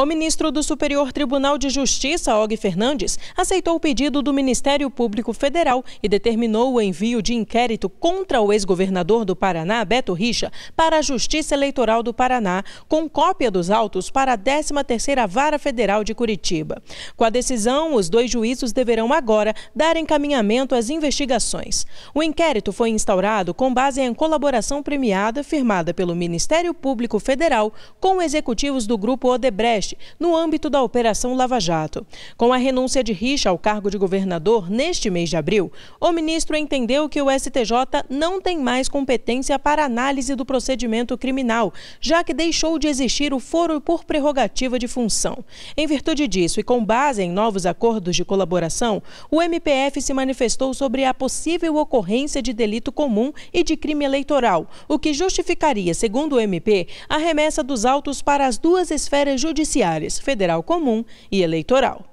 O ministro do Superior Tribunal de Justiça, Og Fernandes, aceitou o pedido do Ministério Público Federal e determinou o envio de inquérito contra o ex-governador do Paraná, Beto Richa, para a Justiça Eleitoral do Paraná, com cópia dos autos para a 13ª Vara Federal de Curitiba. Com a decisão, os dois juízos deverão agora dar encaminhamento às investigações. O inquérito foi instaurado com base em colaboração premiada firmada pelo Ministério Público Federal com executivos do grupo Odebrecht Nordeste no âmbito da Operação Lava Jato. Com a renúncia de Richa ao cargo de governador neste mês de abril, o ministro entendeu que o STJ não tem mais competência para análise do procedimento criminal, já que deixou de existir o foro por prerrogativa de função. Em virtude disso e com base em novos acordos de colaboração, o MPF se manifestou sobre a possível ocorrência de delito comum e de crime eleitoral, o que justificaria, segundo o MP, a remessa dos autos para as duas esferas judiciais judiciárias, federal comum e eleitoral.